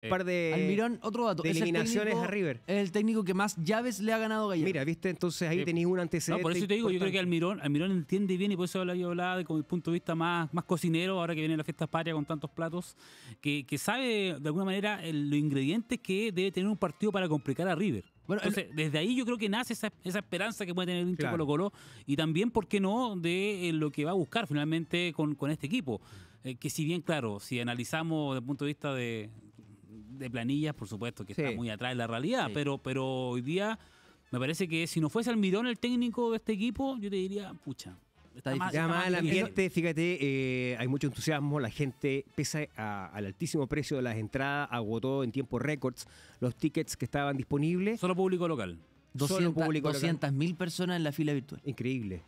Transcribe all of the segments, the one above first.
Eh, par de, Almirón, otro dato. eliminaciones a River. Es el técnico que más llaves le ha ganado Gallardo. Mira, viste, entonces ahí eh, tenéis un antecedente. No, por eso te digo, yo creo que Almirón, Almirón entiende bien y por eso yo hablaba desde como el punto de vista más, más cocinero, ahora que viene la fiesta patria con tantos platos, que, sabe de alguna manera los ingredientes que debe tener un partido para complicar a River. Bueno, Entonces, desde ahí yo creo que nace esa, esperanza que puede tener el hincha Colo Colo y también, ¿por qué no?, de eh, lo que va a buscar finalmente con, este equipo. Eh, que si bien, claro, si analizamos desde el punto de vista de, de planillas, por supuesto, que está muy atrás de la realidad, pero, pero hoy día me parece que si no fuese Almirón el técnico de este equipo, yo te diría, pucha. Está, difícil. más el ambiente, fíjate, eh, hay mucho entusiasmo, la gente, pese al altísimo precio de las entradas, agotó en tiempo récords los tickets que estaban disponibles. Solo público local. 200 mil personas en la fila virtual. Increíble.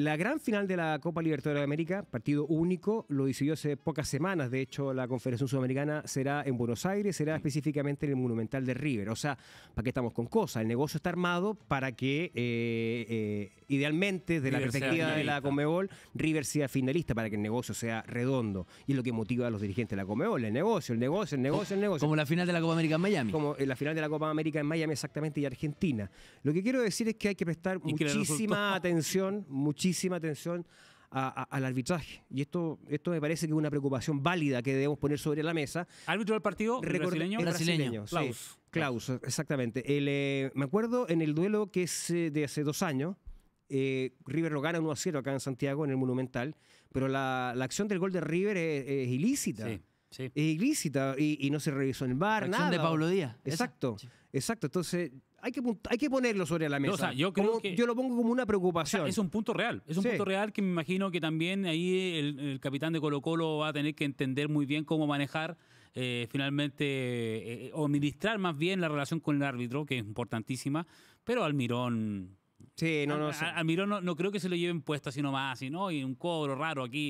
La gran final de la Copa Libertadores de América, partido único, lo decidió hace pocas semanas. De hecho, la Confederación Sudamericana será en Buenos Aires, será específicamente en el Monumental de River. O sea, ¿para qué estamos con cosas? El negocio está armado para que, eh, eh, idealmente, desde la perspectiva de la Comebol, River sea finalista, para que el negocio sea redondo. Y es lo que motiva a los dirigentes de la Comebol, el negocio, el negocio, el negocio, el negocio. Como la final de la Copa América en Miami. Como eh, la final de la Copa América en Miami, exactamente, y Argentina. Lo que quiero decir es que hay que prestar muchísima atención, muchísima muchísima atención al arbitraje. Y esto, esto me parece que es una preocupación válida que debemos poner sobre la mesa. Árbitro del partido brasileño. brasileño, Klaus. Klaus, exactamente. Eh, me acuerdo en el duelo que es eh, de hace dos años, eh, River lo gana 1 a 0 acá en Santiago, en el Monumental, pero la, acción del gol de River es, ilícita. Sí. Sí. Es ilícita y, no se revisó en el bar, la nada. de Pablo Díaz. Exacto, exacto. Entonces, hay que, hay que ponerlo sobre la mesa. yo, creo yo lo pongo como una preocupación. es un punto real, es un punto real que me imagino que también ahí el, capitán de Colo Colo va a tener que entender muy bien cómo manejar eh, finalmente eh, eh, o administrar más bien la relación con el árbitro, que es importantísima, pero Almirón... Sí, no, no, Almirón no, no creo que se lo lleven puesto así más sino Y un cobro raro aquí.